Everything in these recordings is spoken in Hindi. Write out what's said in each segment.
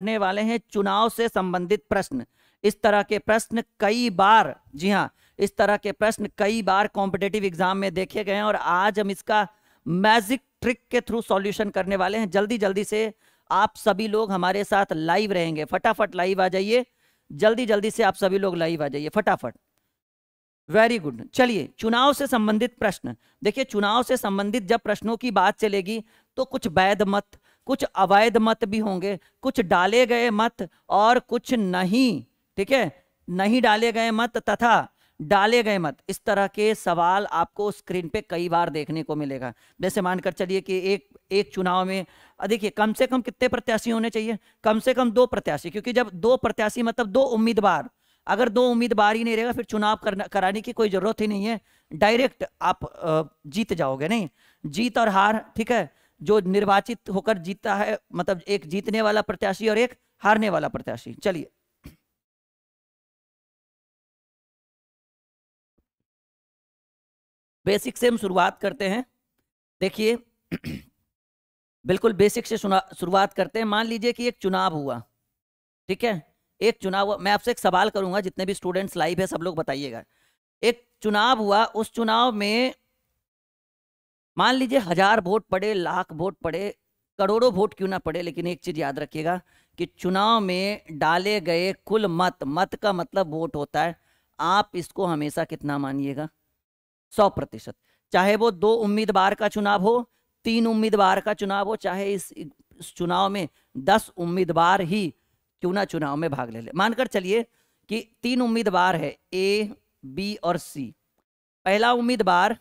पढ़ने वाले हैं चुनाव से संबंधित प्रश्न इस तरह के प्रश्न कई बार जी हाँ इस तरह के प्रश्न कई बार कॉम्पिटेटिव एग्जाम में देखे गए हैं और आज हम इसका मैजिक ट्रिक के थ्रू सॉल्यूशन करने वाले हैं जल्दी जल्दी से आप सभी लोग हमारे साथ लाइव रहेंगे फटाफट लाइव आ जाइए जल्दी जल्दी से आप सभी लोग लाइव आ जाइए फटाफट वेरी गुड चलिए चुनाव से संबंधित प्रश्न देखिए चुनाव से संबंधित जब प्रश्नों की बात चलेगी तो कुछ वैध मत कुछ अवैध मत भी होंगे कुछ डाले गए मत और कुछ नहीं ठीक है नहीं डाले गए मत तथा डाले गए मत इस तरह के सवाल आपको स्क्रीन पे कई बार देखने को मिलेगा जैसे मानकर चलिए कि एक एक चुनाव में देखिए कम से कम कितने प्रत्याशी होने चाहिए कम से कम दो प्रत्याशी क्योंकि जब दो प्रत्याशी मतलब दो उम्मीदवार अगर दो उम्मीदवार ही नहीं रहेगा फिर चुनाव करना कराने की कोई जरूरत ही नहीं है डायरेक्ट आप जीत जाओगे नहीं जीत और हार ठीक है जो निर्वाचित होकर जीतता है मतलब एक जीतने वाला प्रत्याशी और एक हारने वाला प्रत्याशी चलिए बेसिक से हम शुरुआत करते हैं देखिए बिल्कुल बेसिक से शुरुआत करते हैं मान लीजिए कि एक चुनाव हुआ ठीक है एक चुनाव हुआ मैं आपसे एक सवाल करूंगा जितने भी स्टूडेंट्स लाइव है सब लोग बताइएगा एक चुनाव हुआ उस चुनाव में मान लीजिए हजार वोट पड़े लाख वोट पड़े करोड़ों वोट क्यों ना पड़े लेकिन एक चीज याद रखिएगा कि चुनाव में डाले गए कुल मत मत का मतलब वोट होता है आप इसको हमेशा कितना मानिएगा सौ प्रतिशत चाहे वो दो उम्मीदवार का चुनाव हो तीन उम्मीदवार का चुनाव हो चाहे इस, इस चुनाव में दस उम्मीदवार ही क्यों ना चुनाव में भाग ले ले मानकर चलिए कि तीन उम्मीदवार है ए बी और सी पहला उम्मीदवार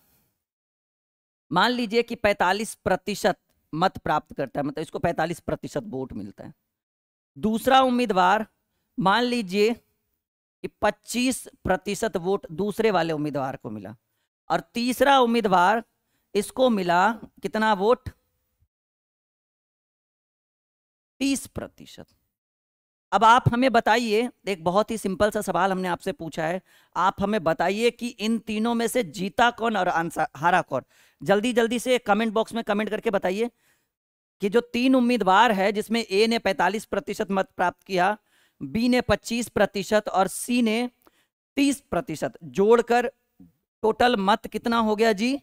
मान लीजिए कि 45 प्रतिशत मत प्राप्त करता है मतलब इसको 45 प्रतिशत वोट मिलता है दूसरा उम्मीदवार मान लीजिए कि 25 प्रतिशत वोट दूसरे वाले उम्मीदवार को मिला और तीसरा उम्मीदवार इसको मिला कितना वोट 30 प्रतिशत अब आप हमें बताइए एक बहुत ही सिंपल सा सवाल हमने आपसे पूछा है आप हमें बताइए कि इन तीनों में से जीता कौन और आंसर हारा कौन जल्दी जल्दी से कमेंट बॉक्स में कमेंट करके बताइए कि जो तीन उम्मीदवार है जिसमें ए ने 45 प्रतिशत मत प्राप्त किया बी ने 25 प्रतिशत और सी ने 30 प्रतिशत जोड़कर टोटल मत कितना हो गया जी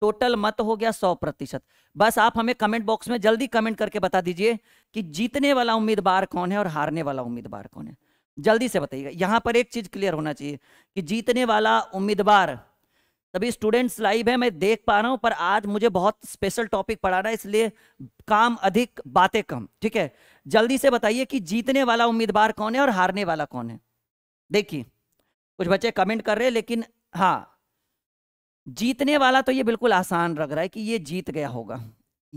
टोटल मत हो गया सौ प्रतिशत बस आप हमें कमेंट बॉक्स में जल्दी कमेंट करके बता दीजिए कि जीतने वाला उम्मीदवार कौन है और हारने वाला उम्मीदवार कौन है जल्दी से बताइएगा यहाँ पर एक चीज क्लियर होना चाहिए कि जीतने वाला उम्मीदवार सभी स्टूडेंट्स लाइव है मैं देख पा रहा हूं पर आज मुझे बहुत स्पेशल टॉपिक पढ़ाना है इसलिए काम अधिक बातें कम ठीक है जल्दी से बताइए कि जीतने वाला उम्मीदवार कौन है और हारने वाला कौन है देखिए कुछ बच्चे कमेंट कर रहे हैं लेकिन हाँ जीतने वाला तो ये बिल्कुल आसान लग रहा है कि ये जीत गया होगा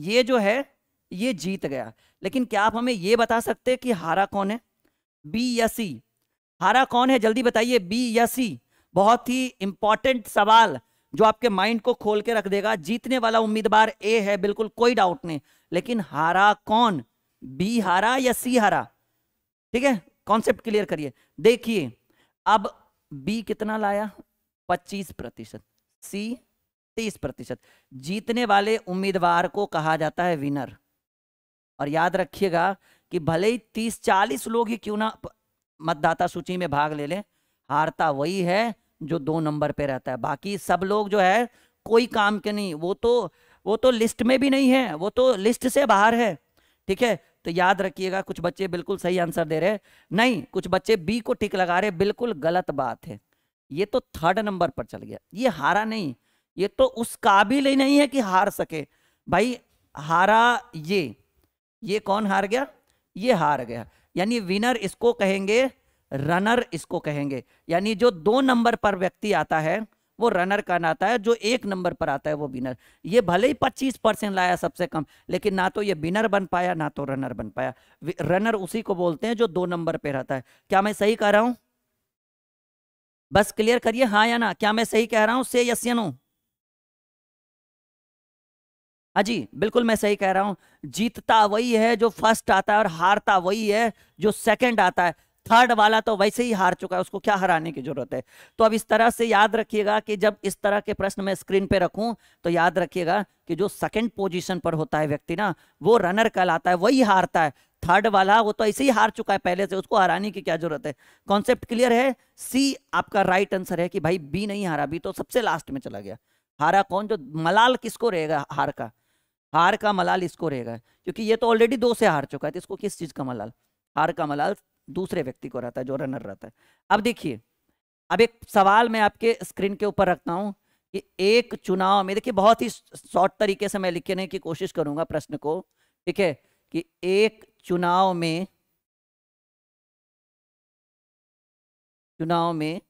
ये जो है ये जीत गया लेकिन क्या आप हमें ये बता सकते हैं कि हारा कौन है बी या सी हारा कौन है जल्दी बताइए बी या सी बहुत ही इंपॉर्टेंट सवाल जो आपके माइंड को खोल के रख देगा जीतने वाला उम्मीदवार ए है बिल्कुल कोई डाउट नहीं लेकिन हारा कौन बी हारा या सी हारा ठीक है कॉन्सेप्ट क्लियर करिए देखिए अब बी कितना लाया 25 प्रतिशत सी तीस प्रतिशत जीतने वाले उम्मीदवार को कहा जाता है विनर और याद रखिएगा कि भले ही तीस चालीस लोग ही क्यों ना मतदाता सूची में भाग ले लें हारता वही है जो दो नंबर पे रहता है बाकी सब लोग जो है कोई काम के नहीं वो तो वो तो लिस्ट में भी नहीं है वो तो लिस्ट से बाहर है ठीक है तो याद रखिएगा कुछ बच्चे बिल्कुल सही आंसर दे रहे नहीं कुछ बच्चे बी को टिक लगा रहे बिल्कुल गलत बात है ये तो थर्ड नंबर पर चल गया ये हारा नहीं ये तो उस काबिल ही नहीं है कि हार सके भाई हारा ये ये कौन हार गया ये हार गया यानी विनर इसको कहेंगे रनर इसको कहेंगे यानी जो दो नंबर पर व्यक्ति आता है वो रनर नाता है जो एक नंबर पर आता है वो विनर ये भले ही पच्चीस परसेंट लाया सबसे कम लेकिन ना तो ये विनर बन पाया ना तो रनर बन पाया रनर उसी को बोलते हैं जो दो नंबर पे रहता है क्या मैं सही कह रहा हूं बस क्लियर करिए हाँ या ना क्या मैं सही कह रहा हूं से यस या नो हाँ जी बिल्कुल मैं सही कह रहा हूं जीतता वही है जो फर्स्ट आता है और हारता वही है जो सेकंड आता है थर्ड वाला तो वैसे ही हार चुका है उसको क्या हराने की जरूरत है तो अब इस तरह से याद रखिएगा कि जब इस तरह के प्रश्न मैं स्क्रीन पे रखूं तो याद रखिएगा कि जो सेकंड पोजीशन पर होता है व्यक्ति ना वो रनर कल आता है वही हारता है थर्ड वाला वो तो ऐसे ही हार चुका है पहले से उसको हराने की क्या जरूरत है कॉन्सेप्ट क्लियर है सी आपका राइट आंसर है कि भाई बी नहीं हारा बी तो सबसे लास्ट में चला गया हारा कौन जो मलाल किसको रहेगा हार का हार का मलाल इसको रहेगा क्योंकि ये तो ऑलरेडी दो से हार चुका है तो इसको किस चीज़ का मलाल हार का मलाल दूसरे व्यक्ति को रहता है जो रनर रहता है अब देखिए अब एक सवाल मैं आपके स्क्रीन के ऊपर रखता हूँ कि एक चुनाव में देखिए बहुत ही शॉर्ट तरीके से मैं लिखने की कोशिश करूंगा प्रश्न को ठीक है कि एक चुनाव में चुनाव में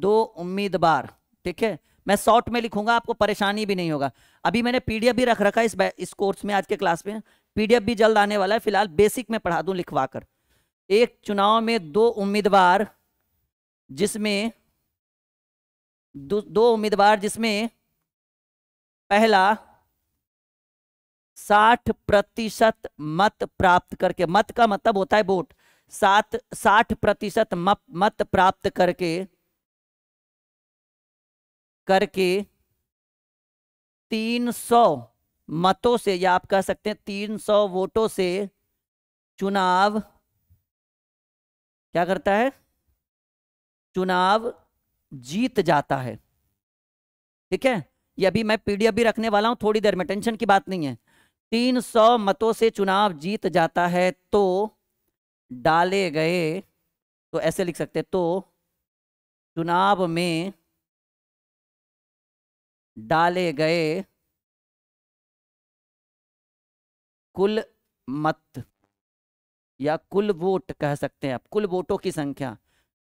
दो उम्मीदवार ठीक है मैं शॉर्ट में लिखूंगा आपको परेशानी भी नहीं होगा अभी मैंने पीडीएफ भी रख रखा है इस इस कोर्स में आज के क्लास में पीडीएफ भी जल्द आने वाला है फिलहाल बेसिक में पढ़ा दूं लिखवा कर एक चुनाव में दो उम्मीदवार जिसमें दो, दो उम्मीदवार जिसमें पहला साठ प्रतिशत मत प्राप्त करके मत का मतलब होता है वोट सात साठ प्रतिशत मत प्राप्त करके करके तीन सौ मतों से या आप कह सकते हैं तीन सौ वोटों से चुनाव क्या करता है चुनाव जीत जाता है ठीक है ये अभी मैं पीडीएफ भी रखने वाला हूं थोड़ी देर में टेंशन की बात नहीं है 300 मतों से चुनाव जीत जाता है तो डाले गए तो ऐसे लिख सकते तो चुनाव में डाले गए कुल मत या कुल वोट कह सकते हैं आप कुल वोटों की संख्या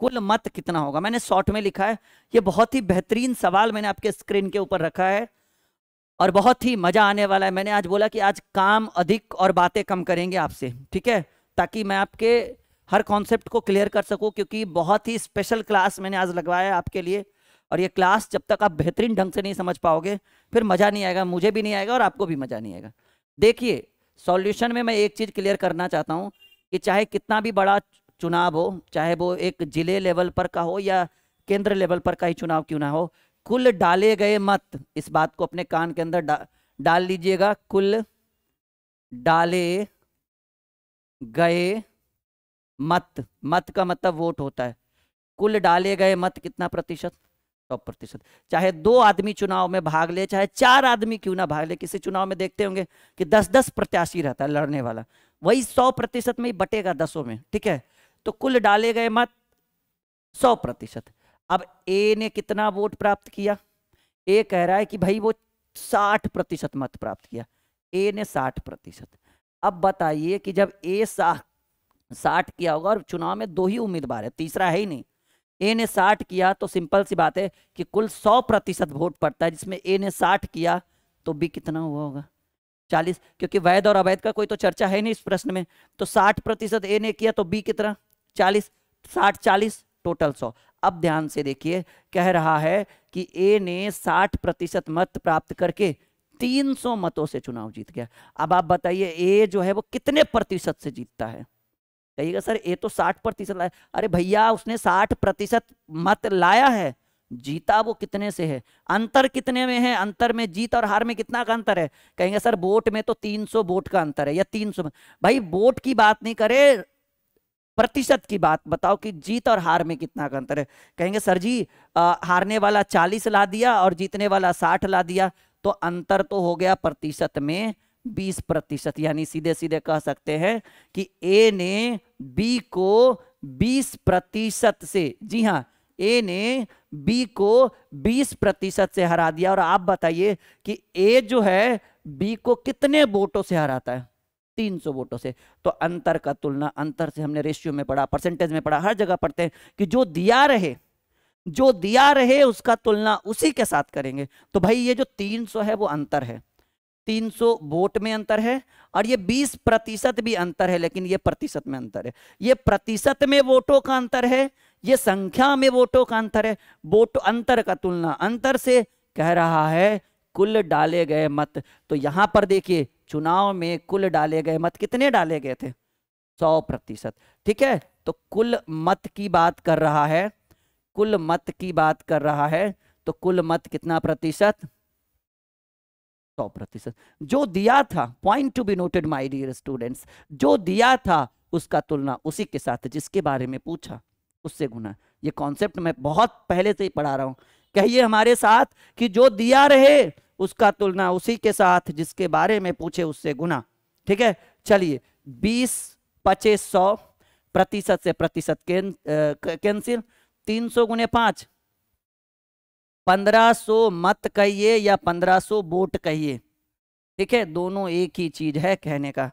कुल मत कितना होगा मैंने शॉर्ट में लिखा है यह बहुत ही बेहतरीन सवाल मैंने आपके स्क्रीन के ऊपर रखा है और बहुत ही मज़ा आने वाला है मैंने आज बोला कि आज काम अधिक और बातें कम करेंगे आपसे ठीक है ताकि मैं आपके हर कॉन्सेप्ट को क्लियर कर सकूं क्योंकि बहुत ही स्पेशल क्लास मैंने आज लगवाया है आपके लिए और ये क्लास जब तक आप बेहतरीन ढंग से नहीं समझ पाओगे फिर मज़ा नहीं आएगा मुझे भी नहीं आएगा और आपको भी मज़ा नहीं आएगा देखिए सॉल्यूशन में मैं एक चीज़ क्लियर करना चाहता हूँ कि चाहे कितना भी बड़ा चुनाव हो चाहे वो एक ज़िले लेवल पर का हो या केंद्र लेवल पर का ही चुनाव क्यों ना हो कुल डाले गए मत इस बात को अपने कान के अंदर डा, डाल लीजिएगा कुल डाले गए मत मत का मतलब वोट होता है कुल डाले गए मत कितना प्रतिशत सौ प्रतिशत चाहे दो आदमी चुनाव में भाग ले चाहे चार आदमी क्यों ना भाग ले किसी चुनाव में देखते होंगे कि दस दस प्रत्याशी रहता है लड़ने वाला वही सौ प्रतिशत में ही बटेगा दसों में ठीक है तो कुल डाले गए मत सौ प्रतिशत अब ए ने कितना वोट प्राप्त किया ए कह रहा है कि भाई वो साठ प्रतिशत मत प्राप्त किया ए ने साठ प्रतिशत अब बताइए कि जब ए सा साठ किया होगा और चुनाव में दो ही उम्मीदवार है तीसरा है ही नहीं ए ने साठ किया तो सिंपल सी बात है कि कुल सौ प्रतिशत वोट पड़ता है जिसमें ए ने साठ किया तो बी कितना हुआ होगा चालीस क्योंकि वैध और अवैध का कोई तो चर्चा है नहीं इस प्रश्न में तो साठ प्रतिशत ए ने किया तो बी कितना चालीस साठ चालीस टोटल सौ अब ध्यान से देखिए कह रहा है कि ए ने 60 प्रतिशत मत प्राप्त करके 300 मतों से चुनाव जीत गया अब आप बताइए ए जो है वो कितने प्रतिशत से जीतता है कहिएगा सर ए तो 60 प्रतिशत लाया अरे भैया उसने 60 प्रतिशत मत लाया है जीता वो कितने से है अंतर कितने में है अंतर में जीत और हार में कितना का अंतर है कहेंगे सर वोट में तो 300 सौ वोट का अंतर है या 300 सौ भाई वोट की बात नहीं करे प्रतिशत की बात बताओ कि जीत और हार में कितना का अंतर है कहेंगे सर जी आ, हारने वाला चालीस ला दिया और जीतने वाला साठ ला दिया तो अंतर तो हो गया प्रतिशत में बीस प्रतिशत यानी सीधे सीधे कह सकते हैं कि ए ने बी को बीस प्रतिशत से जी हाँ ए ने बी को बीस प्रतिशत से हरा दिया और आप बताइए कि ए जो है बी को कितने वोटों से हराता है सौ वोटों से तो अंतर का तुलना अंतर से हमने रेशियो में पढ़ा परसेंटेज में पढ़ा हर जगह पढ़ते हैं कि जो दिया रहे जो दिया रहे उसका तुलना उसी के साथ करेंगे तो भाई ये जो 300 है वो अंतर है 300 वोट में अंतर है और ये 20 प्रतिशत भी अंतर है लेकिन ये प्रतिशत में अंतर है ये प्रतिशत में वोटों का अंतर है ये संख्या में वोटों का अंतर है वोट अंतर का तुलना अंतर से कह रहा है कुल डाले गए मत तो यहां पर देखिए चुनाव में कुल डाले गए मत कितने डाले गए थे सौ प्रतिशत ठीक है तो कुल मत की बात कर रहा है कुल मत की बात कर रहा है तो कुल मत कितना प्रतिशत 100 प्रतिशत जो दिया था point to be noted my dear students जो दिया था उसका तुलना उसी के साथ जिसके बारे में पूछा उससे गुना ये कॉन्सेप्ट मैं बहुत पहले से ही पढ़ा रहा हूं कहिए हमारे साथ कि जो दिया रहे उसका तुलना उसी के साथ जिसके बारे में पूछे उससे गुना ठीक है चलिए बीस पच्चीस सौ प्रतिशत से प्रतिशत कैंसिल तीन सौ गुने पांच पंद्रह सो मत कहिए या पंद्रह सो वोट कहिए ठीक है दोनों एक ही चीज है कहने का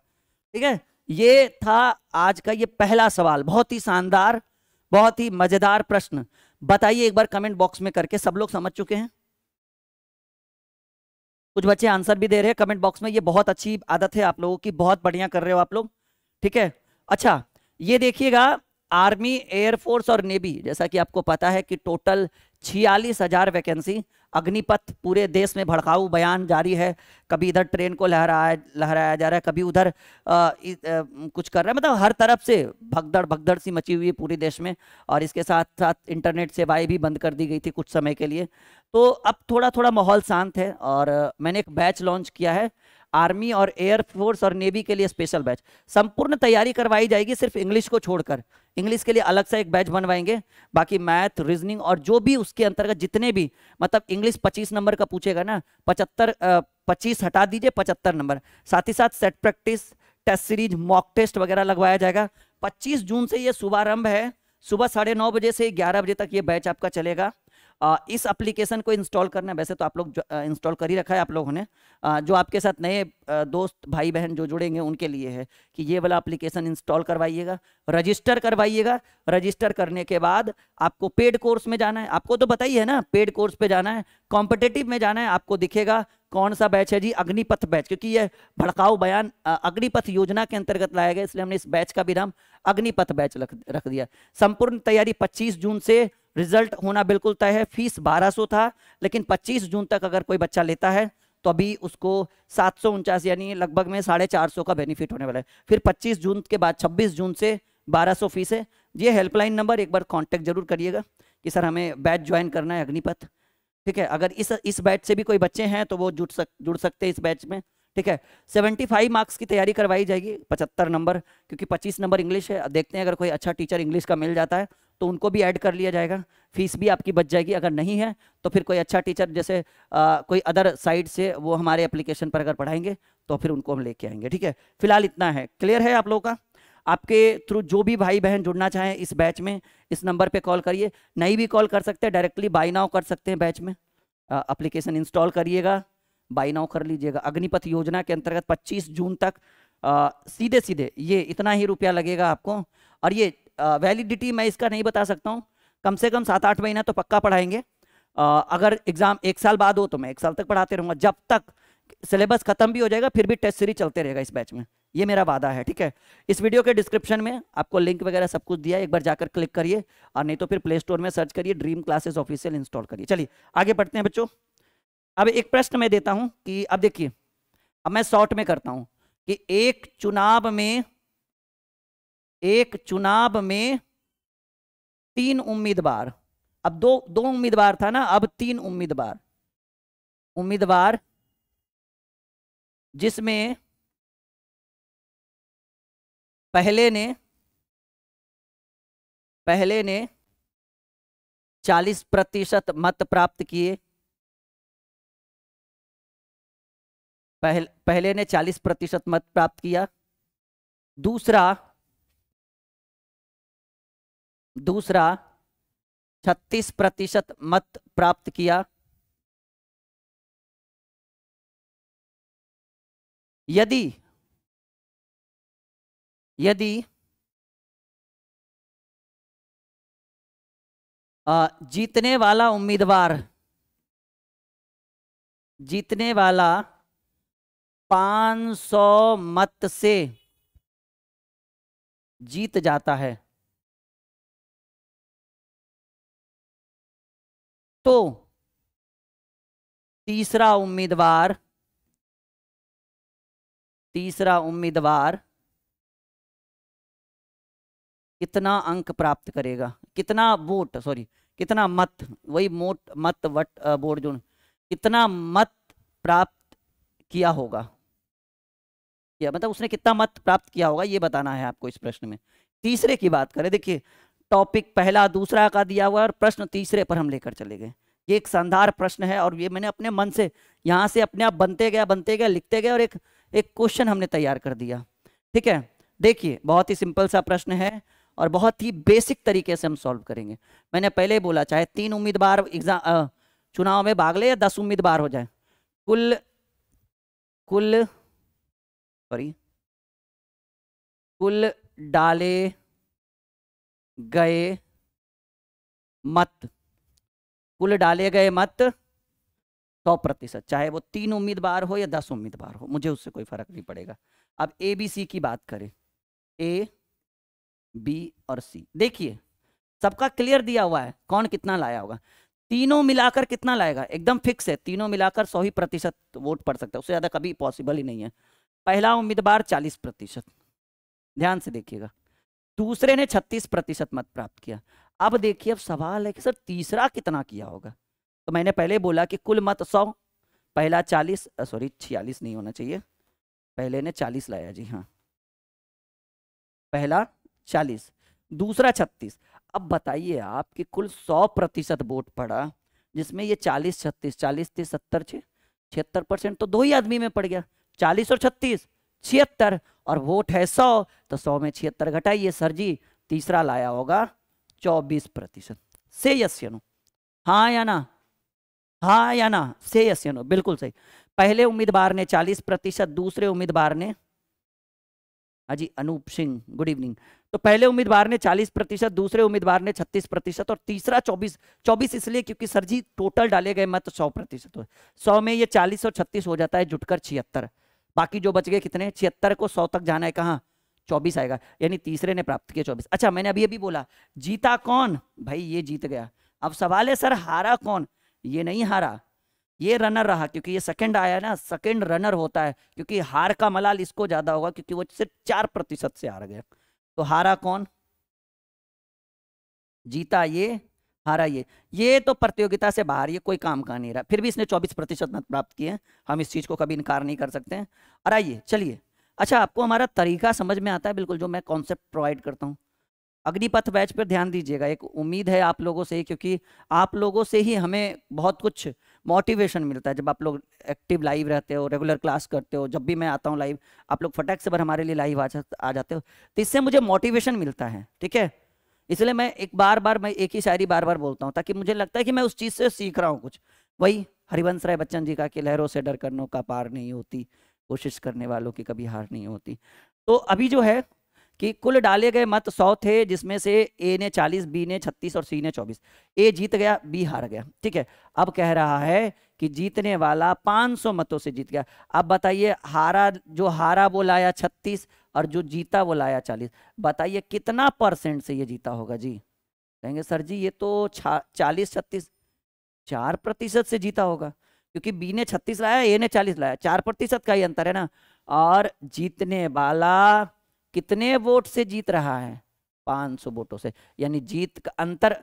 ठीक है ये था आज का ये पहला सवाल बहुत ही शानदार बहुत ही मजेदार प्रश्न बताइए एक बार कमेंट बॉक्स में करके सब लोग समझ चुके हैं कुछ बच्चे आंसर भी दे रहे हैं कमेंट बॉक्स में ये बहुत अच्छी आदत है आप लोगों की बहुत बढ़िया कर रहे हो आप लोग ठीक है अच्छा ये देखिएगा आर्मी एयरफोर्स और नेवी जैसा कि आपको पता है कि टोटल छियालीस हजार वैकेंसी अग्निपथ पूरे देश में भड़काऊ बयान जारी है कभी इधर ट्रेन को लहराया लहराया जा रहा है कभी उधर आ, आ, कुछ कर रहा है मतलब हर तरफ से भगदड़ भगदड़ सी मची हुई है पूरे देश में और इसके साथ साथ इंटरनेट सेवाएं भी बंद कर दी गई थी कुछ समय के लिए तो अब थोड़ा थोड़ा माहौल शांत है और मैंने एक बैच लॉन्च किया है आर्मी और एयर फोर्स और नेवी के लिए स्पेशल बैच संपूर्ण तैयारी करवाई जाएगी सिर्फ इंग्लिश को छोड़कर इंग्लिश के लिए अलग से एक बैच बनवाएंगे बाकी मैथ रीजनिंग और जो भी उसके अंतर्गत जितने भी मतलब इंग्लिश पच्चीस नंबर का पूछेगा ना पचहत्तर पच्चीस हटा दीजिए पचहत्तर नंबर साथ ही साथ set practice test series mock test वगैरह लगवाया जाएगा 25 जून से ये शुभारंभ है सुबह साढ़े नौ बजे से ग्यारह बजे तक ये बैच आपका चलेगा इस एप्लीकेशन को इंस्टॉल करना है वैसे तो आप लोग इंस्टॉल कर ही रखा है आप लोगों ने जो आपके साथ नए दोस्त भाई बहन जो जुड़ेंगे उनके लिए है कि ये वाला एप्लीकेशन इंस्टॉल करवाइएगा रजिस्टर करवाइएगा रजिस्टर करने के बाद आपको पेड कोर्स में जाना है आपको तो बताइए है ना पेड कोर्स पे जाना है कॉम्पिटेटिव में जाना है आपको दिखेगा कौन सा बैच है जी अग्निपथ बैच क्योंकि यह भड़काऊ बयान अग्निपथ योजना के अंतर्गत लाया गया इसलिए हमने इस बैच का भी नाम अग्निपथ बैच रख दिया संपूर्ण तैयारी 25 जून से रिजल्ट होना बिल्कुल तय है फीस 1200 था लेकिन 25 जून तक अगर कोई बच्चा लेता है तो अभी उसको सात यानी लगभग में साढ़े चार का बेनिफिट होने वाला है फिर 25 जून के बाद 26 जून से 1200 फीस है ये हेल्पलाइन नंबर एक बार कांटेक्ट जरूर करिएगा कि सर हमें बैच ज्वाइन करना है अग्निपथ ठीक है अगर इस इस बैच से भी कोई बच्चे हैं तो वो जुड़ सक जुड़ सकते हैं इस बैच में ठीक है फाइव मार्क्स की तैयारी करवाई जाएगी पचहत्तर नंबर क्योंकि पच्चीस नंबर इंग्लिश है देखते हैं अगर कोई अच्छा टीचर इंग्लिश का मिल जाता है तो उनको भी ऐड कर लिया जाएगा फीस भी आपकी बच जाएगी अगर नहीं है तो फिर कोई अच्छा टीचर जैसे आ, कोई अदर साइड से वो हमारे एप्लीकेशन पर अगर पढ़ाएंगे तो फिर उनको हम लेके आएंगे ठीक है फिलहाल इतना है क्लियर है आप लोगों का आपके थ्रू जो भी भाई बहन जुड़ना चाहें इस बैच में इस नंबर पर कॉल करिए नहीं भी कॉल कर सकते डायरेक्टली बाई नाव कर सकते हैं बैच में अप्लीकेशन इंस्टॉल करिएगा बाई नाव कर लीजिएगा अग्निपथ योजना के अंतर्गत पच्चीस जून तक आ, सीधे सीधे ये इतना ही रुपया लगेगा आपको और ये वैलिडिटी मैं इसका नहीं बता सकता हूँ कम से कम सात आठ महीना तो पक्का पढ़ाएंगे आ, अगर एग्ज़ाम एक साल बाद हो तो मैं एक साल तक पढ़ाते रहूंगा जब तक सिलेबस खत्म भी हो जाएगा फिर भी टेस्ट सीरीज चलते रहेगा इस बैच में ये मेरा वादा है ठीक है इस वीडियो के डिस्क्रिप्शन में आपको लिंक वगैरह सब कुछ दिया एक बार जाकर क्लिक करिए और नहीं तो फिर प्ले स्टोर में सर्च करिए ड्रीम क्लासेस ऑफिशियल इंस्टॉल करिए चलिए आगे बढ़ते हैं बच्चों अब एक प्रश्न मैं देता हूँ कि अब देखिए अब मैं शॉर्ट में करता हूँ कि एक चुनाव में एक चुनाव में तीन उम्मीदवार अब दो दो उम्मीदवार था ना अब तीन उम्मीदवार उम्मीदवार जिसमें पहले ने पहले ने 40 प्रतिशत मत प्राप्त किए पहले ने 40 प्रतिशत मत प्राप्त किया दूसरा दूसरा 36 प्रतिशत मत प्राप्त किया यदि यदि जीतने वाला उम्मीदवार जीतने वाला 500 मत से जीत जाता है तो तीसरा उम्मीदवार तीसरा उम्मीदवार कितना अंक प्राप्त करेगा कितना वोट सॉरी कितना मत वही मोट मत वट बोर्ड जो कितना मत प्राप्त किया होगा या मतलब उसने कितना मत प्राप्त किया होगा ये बताना है आपको इस प्रश्न में तीसरे की बात करें देखिए टॉपिक पहला दूसरा का दिया हुआ है और प्रश्न तीसरे पर हम लेकर चले गए ये एक शानदार प्रश्न है और ये मैंने अपने मन से यहाँ से अपने आप बनते गया बनते गया लिखते गए और एक एक क्वेश्चन हमने तैयार कर दिया ठीक है देखिए बहुत ही सिंपल सा प्रश्न है और बहुत ही बेसिक तरीके से हम सॉल्व करेंगे मैंने पहले बोला चाहे तीन उम्मीदवार एग्जाम चुनाव में भाग ले या दस उम्मीदवार हो जाए कुल कुल सॉरी कुल डाले गए मत कुल डाले गए मत सौ प्रतिशत चाहे वो तीन उम्मीदवार हो या दस उम्मीदवार हो मुझे उससे कोई फर्क नहीं पड़ेगा अब ए बी सी की बात करें ए बी और सी देखिए सबका क्लियर दिया हुआ है कौन कितना लाया होगा तीनों मिलाकर कितना लाएगा एकदम फिक्स है तीनों मिलाकर सौ ही प्रतिशत वोट पड़ सकता है उससे ज़्यादा कभी पॉसिबल ही नहीं है पहला उम्मीदवार चालीस प्रतिशत ध्यान से देखिएगा दूसरे ने छत्तीस प्रतिशत मत प्राप्त किया अब देखिए अब सवाल है कि सर तीसरा कितना किया होगा तो मैंने पहले बोला कि कुल मत सौ पहला चालीस सॉरी छियालीस नहीं होना चाहिए पहले ने चालीस लाया जी हाँ पहला चालीस दूसरा छत्तीस अब बताइए आप कि कुल सौ प्रतिशत वोट पड़ा जिसमें ये चालीस छत्तीस चालीस तीस सत्तर छिहत्तर परसेंट तो दो ही आदमी में पड़ गया चालीस और छत्तीस छिहत्तर और वोट है सौ तो सौ में छिहत्तर घटाइए सर जी तीसरा लाया होगा चौबीस प्रतिशत से यनो हाँ या ना हाँ या ना से यनो बिल्कुल सही पहले उम्मीदवार ने चालीस प्रतिशत दूसरे उम्मीदवार ने हाजी अनूप सिंह गुड इवनिंग तो पहले उम्मीदवार ने 40 प्रतिशत दूसरे उम्मीदवार ने 36 प्रतिशत और तीसरा 24 24 इसलिए क्योंकि सर जी टोटल डाले गए मत तो 100 प्रतिशत सौ में ये 40 और 36 हो जाता है जुटकर छिहत्तर बाकी जो बच गए कितने छिहत्तर को सौ तक जाना है कहाँ चौबीस आएगा यानी तीसरे ने प्राप्त किया चौबीस अच्छा मैंने अभी अभी बोला जीता कौन भाई ये जीत गया अब सवाल है सर हारा कौन ये नहीं हारा ये रनर रहा क्योंकि ये सेकंड आया ना सेकंड रनर होता है क्योंकि हार का मलाल इसको ज्यादा होगा क्योंकि वो सिर्फ चार प्रतिशत से हार गया तो हारा कौन जीता ये हारा ये ये तो प्रतियोगिता से बाहर ये कोई काम का नहीं रहा फिर भी इसने 24 प्रतिशत मत प्राप्त किए हम इस चीज़ को कभी इनकार नहीं कर सकते हैं और आइए चलिए अच्छा आपको हमारा तरीका समझ में आता है बिल्कुल जो मैं कॉन्सेप्ट प्रोवाइड करता हूँ अग्निपथ बैच पर ध्यान दीजिएगा एक उम्मीद है आप लोगों से क्योंकि आप लोगों से ही हमें बहुत कुछ मोटिवेशन मिलता है जब आप लोग एक्टिव लाइव रहते हो रेगुलर क्लास करते हो जब भी मैं आता हूँ लाइव आप लोग फटाक से भर हमारे लिए लाइव आ जाते हो तो इससे मुझे मोटिवेशन मिलता है ठीक है इसलिए मैं एक बार बार मैं एक ही शायरी बार बार बोलता हूँ ताकि मुझे लगता है कि मैं उस चीज़ से सीख रहा हूँ कुछ वही हरिवंश राय बच्चन जी का कि लहरों से डर करने का पार नहीं होती कोशिश करने वालों की कभी हार नहीं होती तो अभी जो है कि कुल डाले गए मत सौ थे जिसमें से ए ने चालीस बी ने छत्तीस और सी ने चौबीस ए जीत गया बी हार गया ठीक है अब कह रहा है कि जीतने वाला 500 मतों से जीत गया अब बताइए हारा जो हारा वो लाया 36 और जो जीता वो लाया 40 बताइए कितना परसेंट से ये जीता होगा जी कहेंगे सर जी ये तो चालीस छत्तीस चार प्रतिशत से जीता होगा क्योंकि बी ने छत्तीस लाया ए ने चालीस लाया चार प्रतिशत का ही अंतर है ना और जीतने वाला कितने वोट से जीत रहा है सौ वोटों से यानी जीत का अंतर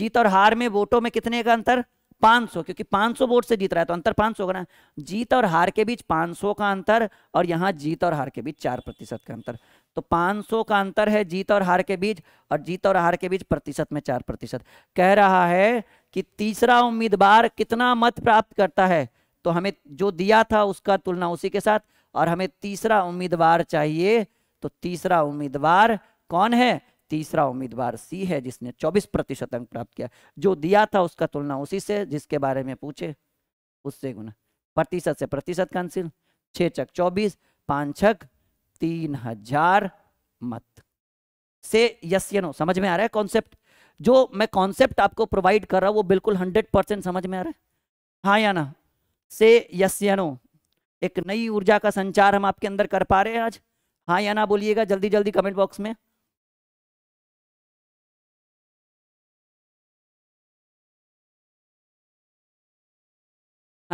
जीत और हार में वोटों में कितने का अंतर 500 क्योंकि 500 वोट से जीत रहा है तो अंतर 500 होगा ना जीत और हार के बीच 500 का अंतर और यहाँ जीत और हार के बीच चार प्रतिशत का अंतर तो 500 का अंतर है जीत और हार के बीच और जीत और हार के बीच प्रतिशत में चार प्रतिशत कह रहा है कि तीसरा उम्मीदवार कितना मत प्राप्त करता है तो हमें जो दिया था उसका तुलना उसी के साथ और हमें तीसरा उम्मीदवार चाहिए तो तीसरा उम्मीदवार कौन है तीसरा उम्मीदवार सी है जिसने 24 प्रतिशत अंक प्राप्त किया जो दिया था उसका तुलना उसी से जिसके बारे में पूछे उससे गुना प्रतिशत से प्रतिशत कंसिल छ चक चौबीस पांच छक तीन हजार मत से यस ये नो समझ में आ रहा है कॉन्सेप्ट जो मैं कॉन्सेप्ट आपको प्रोवाइड कर रहा हूं वो बिल्कुल हंड्रेड परसेंट समझ में आ रहा है हाँ या ना से यस या नो एक नई ऊर्जा का संचार हम आपके अंदर कर पा रहे हैं आज हाँ या ना बोलिएगा जल्दी जल्दी कमेंट बॉक्स में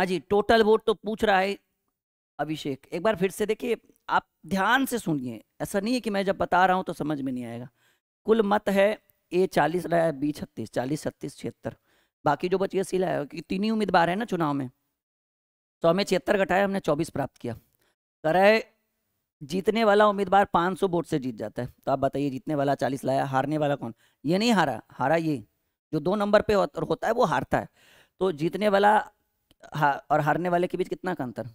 हाँ जी टोटल वोट तो पूछ रहा है अभिषेक एक बार फिर से देखिए आप ध्यान से सुनिए ऐसा नहीं है कि मैं जब बता रहा हूँ तो समझ में नहीं आएगा कुल मत है ए चालीस रहा है बी छत्तीस चालीस छत्तीस छिहत्तर बाकी जो बची है सी लाया क्योंकि तीन ही उम्मीदवार हैं ना चुनाव में तो हमें छिहत्तर घटाया हमने चौबीस प्राप्त किया कराए जीतने वाला उम्मीदवार 500 वोट से जीत जाता है तो आप बताइए जीतने वाला 40 लाया हारने वाला कौन ये नहीं हारा हारा ये जो दो नंबर पे होता है वो हारता है तो जीतने वाला हा, और हारने वाले के बीच कितना का अंतर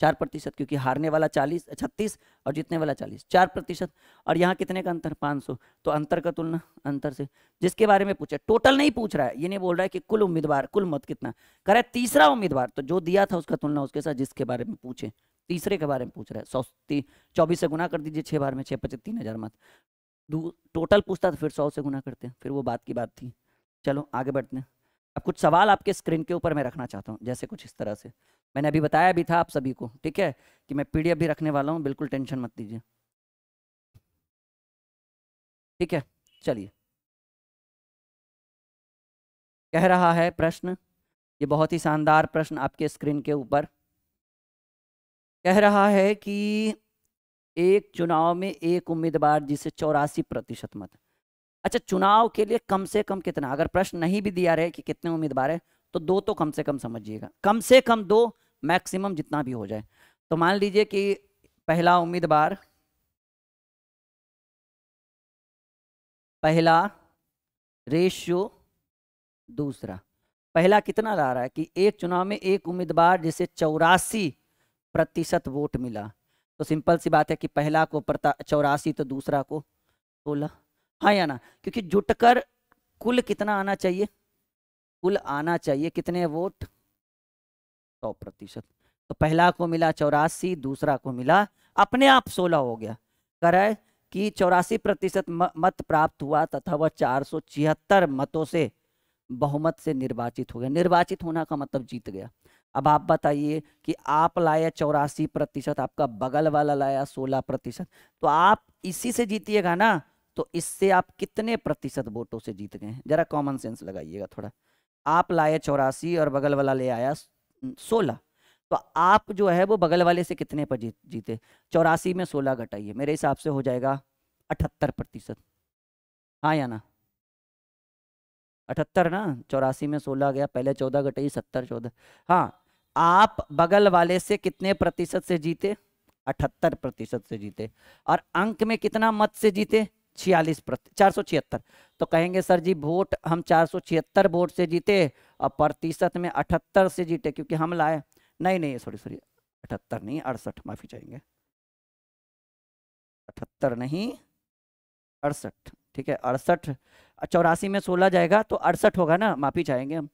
चार प्रतिशत क्योंकि हारने वाला चालीस छत्तीस और जीतने वाला चालीस चार प्रतिशत और यहाँ कितने का अंतर पाँच सौ तो अंतर का तुलना अंतर से जिसके बारे में पूछा टोटल नहीं पूछ रहा है ये नहीं बोल रहा है कि कुल उम्मीदवार कुल मत कितना करे तीसरा उम्मीदवार तो जो दिया था उसका तुलना उसके साथ जिसके बारे में पूछे तीसरे के बारे में पूछ रहा है सौ चौबीस से गुना कर दीजिए छः बार में छः पचे तीन हज़ार मत टोटल पूछता तो फिर सौ से गुना करते हैं फिर वो बात की बात थी चलो आगे बढ़ते हैं अब कुछ सवाल आपके स्क्रीन के ऊपर मैं रखना चाहता हूँ जैसे कुछ इस तरह से मैंने अभी बताया भी था आप सभी को ठीक है कि मैं पी भी रखने वाला हूँ बिल्कुल टेंशन मत लीजिए ठीक है चलिए कह रहा है प्रश्न ये बहुत ही शानदार प्रश्न आपके स्क्रीन के ऊपर कह रहा है कि एक चुनाव में एक उम्मीदवार जिसे चौरासी प्रतिशत मत अच्छा चुनाव के लिए कम से कम कितना अगर प्रश्न नहीं भी दिया रहे कि कितने उम्मीदवार है तो दो तो कम से कम समझिएगा कम से कम दो मैक्सिमम जितना भी हो जाए तो मान लीजिए कि पहला उम्मीदवार पहला रेशियो दूसरा पहला कितना ला रहा है कि एक चुनाव में एक उम्मीदवार जिसे चौरासी प्रतिशत वोट मिला तो सिंपल सी बात है कि पहला को चौरासी तो दूसरा को सोलह हाँ या ना क्योंकि जुटकर कुल कितना आना चाहिए कुल आना चाहिए कितने वोट सौ प्रतिशत तो पहला को मिला चौरासी दूसरा को मिला अपने आप सोलह हो गया कर कि चौरासी प्रतिशत मत प्राप्त हुआ तथा वह चार सौ छिहत्तर मतों से बहुमत से निर्वाचित हो गया निर्वाचित होना का मतलब जीत गया अब आप बताइए कि आप लाया चौरासी प्रतिशत आपका बगल वाला लाया सोलह प्रतिशत तो आप इसी से जीतिएगा ना तो इससे आप कितने प्रतिशत वोटों से जीत गए हैं जरा कॉमन सेंस लगाइएगा थोड़ा आप लाए चौरासी और बगल वाला ले आया सोलह तो आप जो है वो बगल वाले से कितने पर जीत जीते चौरासी में सोलह घटाइए मेरे हिसाब से हो जाएगा अठहत्तर प्रतिशत हाँ या ना अठहत्तर ना चौरासी में सोलह गया पहले चौदह घटाइए सत्तर चौदह हाँ आप बगल वाले से कितने प्रतिशत से जीते अठहत्तर प्रतिशत से जीते और अंक में कितना मत से जीते छियालीस चार सौ छिहत्तर तो कहेंगे सर जी वोट हम चार सौ छिहत्तर वोट से जीते और प्रतिशत में अठहत्तर से जीते क्योंकि हम लाए नहीं नहीं सॉरी सॉरी अठहत्तर नहीं अड़सठ माफी चाहेंगे अठहत्तर नहीं अड़सठ ठीक है अड़सठ चौरासी में सोलह जाएगा तो अड़सठ होगा ना माफी चाहेंगे हम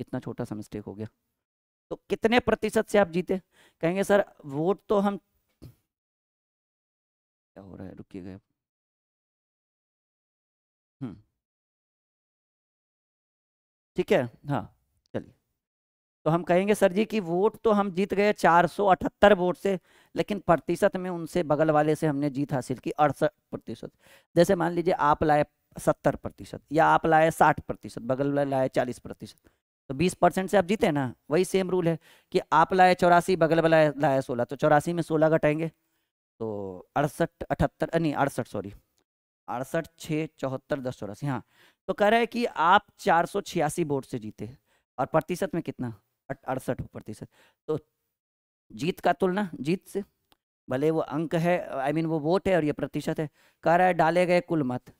इतना छोटा सा मिस्टेक हो गया तो कितने प्रतिशत से आप जीते कहेंगे सर वोट तो हम क्या हो रहा है रुकिएगा ठीक है हाँ चलिए तो हम कहेंगे सर जी कि वोट तो हम जीत गए 478 वोट से लेकिन प्रतिशत में उनसे बगल वाले से हमने जीत हासिल की अड़सठ प्रतिशत जैसे मान लीजिए आप लाए सत्तर प्रतिशत या आप लाए साठ प्रतिशत बगल वाले लाए चालीस प्रतिशत तो बीस परसेंट से आप जीते ना वही सेम रूल है कि आप लाए चौरासी बगल वाला लाए सोलह तो चौरासी में सोलह घटाएंगे तो अड़सठ अठहत्तर नहीं अड़सठ सॉरी अड़सठ छः चौहत्तर दस चौरासी हाँ तो कह रहा है कि आप चार सौ छियासी वोट से जीते और प्रतिशत में कितना अड़सठ प्रतिशत तो जीत का तुलना जीत से भले वो अंक है आई I मीन mean वो वोट है और ये प्रतिशत है कह रहा है डाले गए कुल मत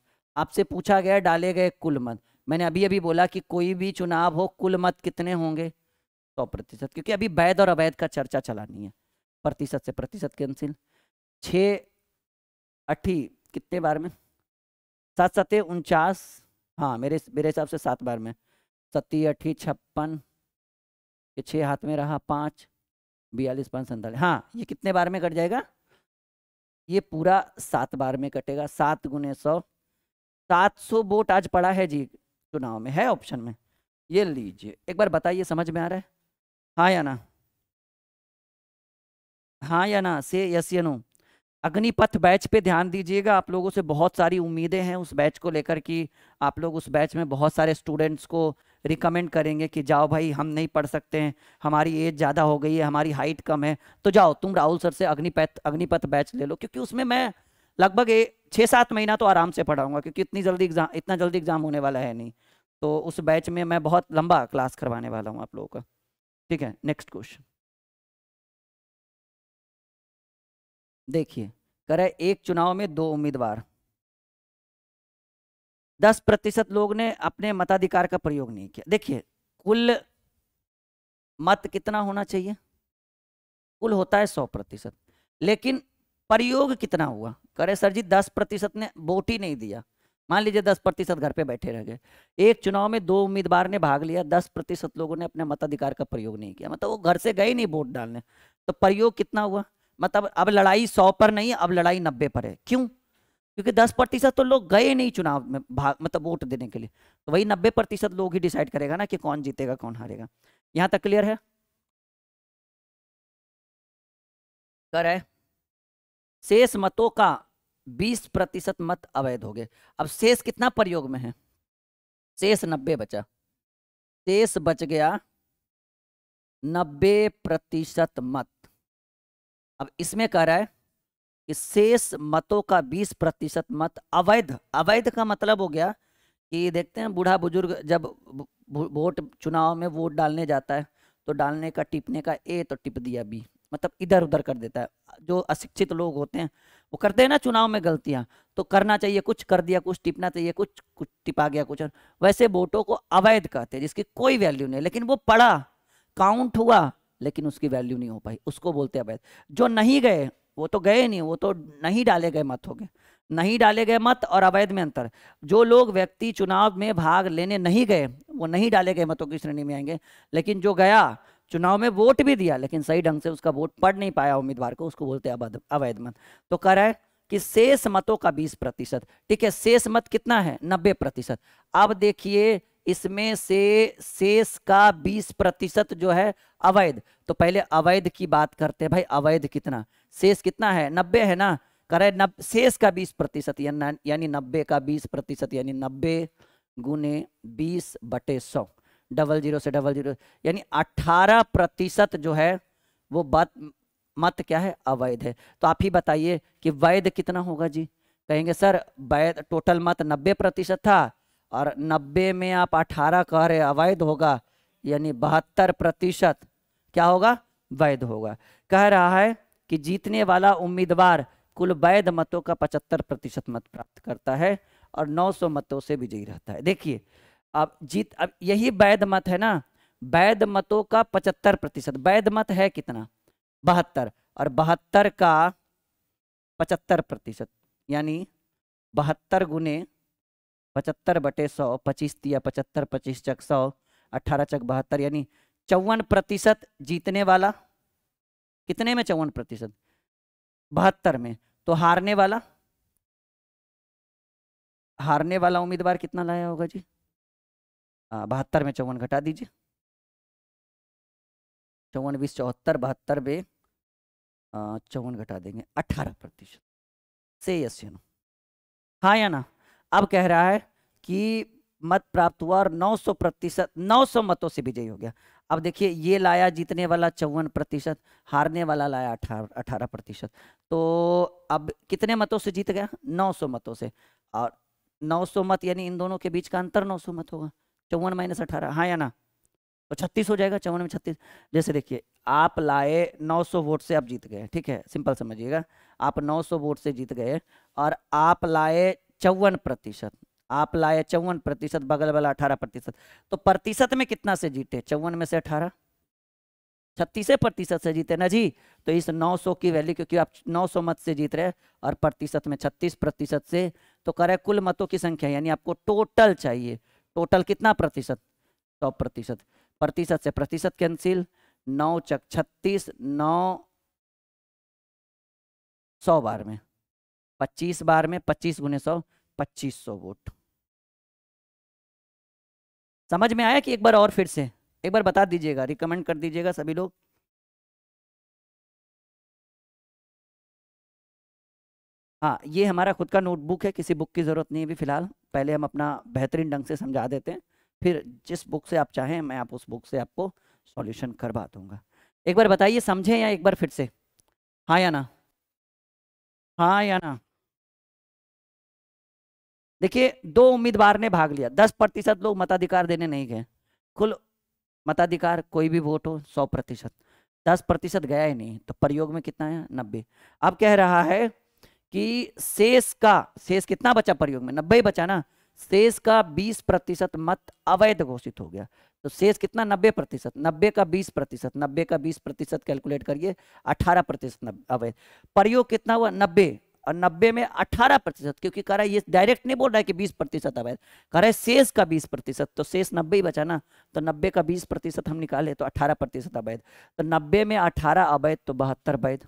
आपसे पूछा गया डाले गए कुल मत मैंने अभी अभी बोला कि कोई भी चुनाव हो कुल मत कितने होंगे सौ तो प्रतिशत क्योंकि अभी वैध और अवैध का चर्चा चलानी है प्रतिशत से प्रतिशत कैंसिल छ अट्ठी कितने बार में सात सत्य उनचास हाँ मेरे मेरे हिसाब से सात बार में सत्ती अट्ठी छप्पन ये छः हाथ में रहा पाँच बयालीस पाँच सैंतालीस हाँ ये कितने बार में कट जाएगा ये पूरा सात बार में कटेगा सात गुने सौ सात सौ वोट आज पड़ा है जी चुनाव में है ऑप्शन में ये लीजिए एक बार बताइए समझ में आ रहा है हाँ या ना हाँ या ना से यस यू अग्निपथ बैच पे ध्यान दीजिएगा आप लोगों से बहुत सारी उम्मीदें हैं उस बैच को लेकर कि आप लोग उस बैच में बहुत सारे स्टूडेंट्स को रिकमेंड करेंगे कि जाओ भाई हम नहीं पढ़ सकते हैं हमारी एज ज़्यादा हो गई है हमारी हाइट कम है तो जाओ तुम राहुल सर से अग्निपथ अग्निपथ बैच ले लो क्योंकि उसमें मैं लगभग छः सात महीना तो आराम से पढ़ाऊँगा क्योंकि इतनी जल्दी एग्जाम इतना जल्दी एग्ज़ाम होने वाला है नहीं तो उस बैच में मैं बहुत लंबा क्लास करवाने वाला हूँ आप लोगों का ठीक है नेक्स्ट क्वेश्चन देखिए करे एक चुनाव में दो उम्मीदवार दस प्रतिशत लोग ने अपने मताधिकार का प्रयोग नहीं किया देखिए कुल मत कितना होना चाहिए कुल होता है सौ प्रतिशत लेकिन प्रयोग कितना हुआ करे सर जी दस प्रतिशत ने वोट ही नहीं दिया मान लीजिए दस प्रतिशत घर पे बैठे रह गए एक चुनाव में दो उम्मीदवार ने भाग लिया दस प्रतिशत लोगों ने अपने मताधिकार का प्रयोग नहीं किया मतलब वो घर से गए नहीं वोट डालने तो प्रयोग कितना हुआ मतलब अब लड़ाई सौ पर नहीं अब लड़ाई नब्बे पर है क्यों क्योंकि दस प्रतिशत तो लोग गए नहीं चुनाव में भाग मतलब वोट देने के लिए तो वही नब्बे प्रतिशत लोग ही डिसाइड करेगा ना कि कौन जीतेगा कौन हारेगा यहाँ तक क्लियर है कर है शेष मतों का बीस प्रतिशत मत अवैध हो गए अब शेष कितना प्रयोग में है शेष नब्बे बचा शेष बच गया नब्बे प्रतिशत मत अब इसमें कह रहा है कि शेष मतों का 20 प्रतिशत मत अवैध अवैध का मतलब हो गया कि देखते हैं बूढ़ा बुजुर्ग जब वोट चुनाव में वोट डालने जाता है तो डालने का टिपने का ए तो टिप दिया बी मतलब इधर उधर कर देता है जो अशिक्षित लोग होते हैं वो करते हैं ना चुनाव में गलतियां तो करना चाहिए कुछ कर दिया कुछ टिपना चाहिए कुछ कुछ टिपा गया कुछ वैसे वोटों को अवैध कहते हैं जिसकी कोई वैल्यू नहीं लेकिन वो पड़ा काउंट हुआ लेकिन उसकी वैल्यू नहीं हो पाई उसको बोलते हैं अवैध जो नहीं गए वो तो गए नहीं वो तो नहीं डाले गए मत हो गए नहीं डाले गए मत और अवैध में अंतर जो लोग व्यक्ति चुनाव में भाग लेने नहीं गए वो नहीं डाले गए मतों की श्रेणी में आएंगे लेकिन जो गया चुनाव में वोट भी दिया लेकिन सही ढंग से उसका वोट पड़ नहीं पाया उम्मीदवार को उसको बोलते हैं अवैध मत तो रहा है कि शेष मतों का 20 प्रतिशत ठीक है शेष मत कितना है 90 प्रतिशत अब देखिए इसमें से शेष का 20 प्रतिशत जो है अवैध तो पहले अवैध की बात करते हैं भाई अवैध कितना शेष कितना है नब्बे है ना करे नब शेष का बीस प्रतिशत यानी नब्बे का बीस प्रतिशत यानी नब्बे गुने बीस बटे सौ डबल जीरो से डबल जीरो यानी अठारह प्रतिशत जो है वो बात मत क्या है अवैध है तो आप ही बताइए कि वैध कितना होगा जी कहेंगे सर वैध टोटल मत नब्बे प्रतिशत था और नब्बे में आप अठारह कह रहे अवैध होगा यानी बहत्तर प्रतिशत क्या होगा वैध होगा कह रहा है कि जीतने वाला उम्मीदवार कुल वैध मतों का पचहत्तर प्रतिशत मत प्राप्त करता है और 900 मतों से विजयी रहता है देखिए अब जीत अब यही वैध मत है ना वैध मतों का पचहत्तर प्रतिशत वैध मत है कितना बहत्तर और बहत्तर का पचहत्तर प्रतिशत यानी बहत्तर गुने पचहत्तर बटे सौ पच्चीस तिया पचहत्तर पच्चीस चक सौ अट्ठारह चक बहत्तर यानी चौवन प्रतिशत जीतने वाला कितने में चौवन प्रतिशत बहत्तर में तो हारने वाला हारने वाला उम्मीदवार कितना लाया होगा जी बहत्तर में चौवन घटा दीजिए चौवन बीस चौहत्तर बहत्तर में चौवन घटा देंगे अट्ठारह प्रतिशत से यस यू नो हाँ या ना अब कह रहा है कि मत प्राप्त हुआ और 900 प्रतिशत नौ मतों से विजयी हो गया अब देखिए ये लाया जीतने वाला चौवन प्रतिशत हारने वाला लाया अठारह अठारह प्रतिशत तो अब कितने मतों से जीत गया 900 मतों से और 900 मत यानी इन दोनों के बीच का अंतर 900 मत होगा चौवन माइनस अठारह हाँ या ना तो छत्तीस हो जाएगा चौवन में छत्तीस जैसे देखिए आप लाए 900 वोट से आप जीत गए ठीक है सिंपल समझिएगा आप 900 वोट से जीत गए और आप लाए चौवन प्रतिशत आप लाए चौवन प्रतिशत बगल वाला अठारह प्रतिशत तो प्रतिशत में कितना से जीते चौवन में से अठारह छत्तीस प्रतिशत से जीते ना जी तो इस 900 की वैल्यू क्योंकि आप 900 मत से जीत रहे और प्रतिशत में 36 प्रतिशत से तो करे कुल मतों की संख्या यानी आपको टोटल चाहिए टोटल कितना प्रतिशत सौ प्रतिशत प्रतिशत से प्रतिशत कैंसिल नौ चक छत्तीस नौ सौ बार में पच्चीस बार में पच्चीस गुने सौ पच्चीस सौ वोट समझ में आया कि एक बार और फिर से एक बार बता दीजिएगा रिकमेंड कर दीजिएगा सभी लोग हाँ ये हमारा खुद का नोटबुक है किसी बुक की ज़रूरत नहीं है अभी फिलहाल पहले हम अपना बेहतरीन ढंग से समझा देते हैं फिर जिस बुक से आप चाहें मैं आप उस बुक से आपको सॉल्यूशन करवा दूंगा एक बार बताइए समझें या एक बार फिर से हाँ या ना हाँ या ना देखिए दो उम्मीदवार ने भाग लिया दस प्रतिशत लोग मताधिकार देने नहीं गए कुल मताधिकार कोई भी वोट हो सौ प्रतिशत दस प्रतिशत गया ही नहीं तो प्रयोग में कितना है नब्बे अब कह रहा है कि शेष का शेष कितना बचा प्रयोग में नब्बे बचा ना शेष का बीस प्रतिशत मत अवैध घोषित हो गया तो शेष कितना नब्बे प्रतिशत नब्बे का बीस प्रतिशत नब्बे का बीस प्रतिशत कैलकुलेट करिए अठारह प्रतिशत अवैध प्रयोग कितना हुआ नब्बे और नब्बे में अठारह प्रतिशत क्योंकि कह रहा है ये डायरेक्ट नहीं बोल रहा है कि बीस प्रतिशत अवैध कह रहा है शेष का बीस प्रतिशत तो शेष नब्बे ही बचा ना तो नब्बे का बीस प्रतिशत हम निकाले तो अठारह प्रतिशत अवैध तो नब्बे में अठारह अवैध तो बहत्तर वैध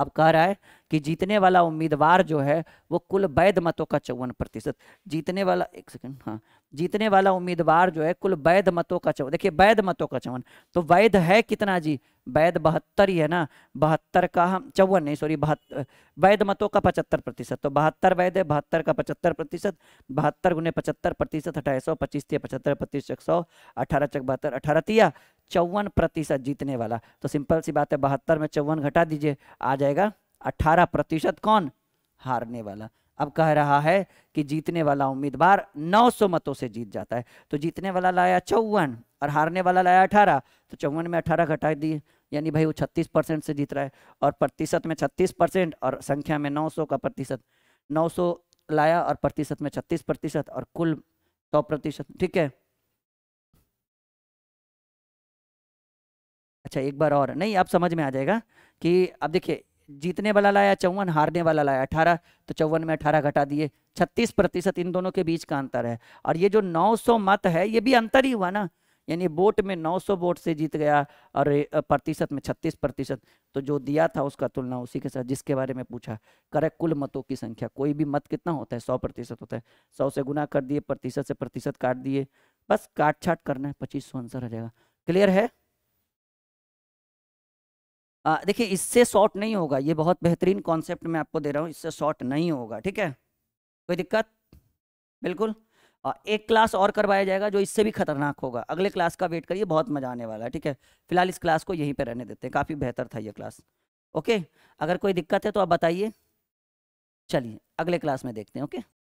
अब कह रहा है कि जीतने वाला उम्मीदवार जो है वो कुल वैध मतों का चौवन प्रतिशत जीतने वाला एक सेकंड हाँ जीतने वाला उम्मीदवार जो है कुल वैध मतों का चौवन देखिए वैध मतों का चौवन तो वैध है कितना जी वैध बहत्तर ही है ना बहत्तर का हम हाँ, चौवन नहीं सॉरी बहत्तर वैध मतों का पचहत्तर प्रतिशत तो बहत्तर वैध है बहत्तर का पचहत्तर प्रतिशत बहत्तर गुने पचहत्तर प्रतिशत अठाई सौ पच्चीस पचहत्तर प्रतिशत सौ अठारह चक बहत्तर अठारह तिया चौवन प्रतिशत जीतने वाला तो सिंपल सी बात है बहत्तर में चौवन घटा दीजिए आ जाएगा अट्ठारह प्रतिशत कौन हारने वाला अब कह रहा है कि जीतने वाला उम्मीदवार 900 मतों से जीत जाता है तो जीतने वाला लाया चौवन और हारने वाला लाया अठारह तो चौवन में अठारह घटा दिए यानी भाई वो छत्तीस परसेंट से जीत रहा है और प्रतिशत में छत्तीस परसेंट और संख्या में 900 का प्रतिशत 900 लाया और प्रतिशत में छत्तीस प्रतिशत और कुल सौ प्रतिशत ठीक है अच्छा एक बार और नहीं आप समझ में आ जाएगा कि अब देखिए जीतने वाला लाया चौवन हारने वाला लाया अठारह तो चौवन में अठारह घटा दिए छत्तीस प्रतिशत इन दोनों के बीच का अंतर है और ये जो 900 मत है ये भी अंतर ही हुआ ना यानी वोट में 900 वोट से जीत गया और प्रतिशत में 36 प्रतिशत तो जो दिया था उसका तुलना उसी के साथ जिसके बारे में पूछा करेक्ट कुल मतों की संख्या कोई भी मत कितना होता है सौ प्रतिशत होता है सौ से गुना कर दिए प्रतिशत से प्रतिशत काट दिए बस काट छाट करना है पच्चीस आंसर आ जाएगा क्लियर है देखिए इससे शॉर्ट नहीं होगा ये बहुत बेहतरीन कॉन्सेप्ट मैं आपको दे रहा हूँ इससे शॉर्ट नहीं होगा ठीक है कोई दिक्कत बिल्कुल एक क्लास और करवाया जाएगा जो इससे भी खतरनाक होगा अगले क्लास का वेट करिए बहुत मजा आने वाला है ठीक है फिलहाल इस क्लास को यहीं पर रहने देते हैं काफ़ी बेहतर था ये क्लास ओके अगर कोई दिक्कत है तो आप बताइए चलिए अगले क्लास में देखते हैं ओके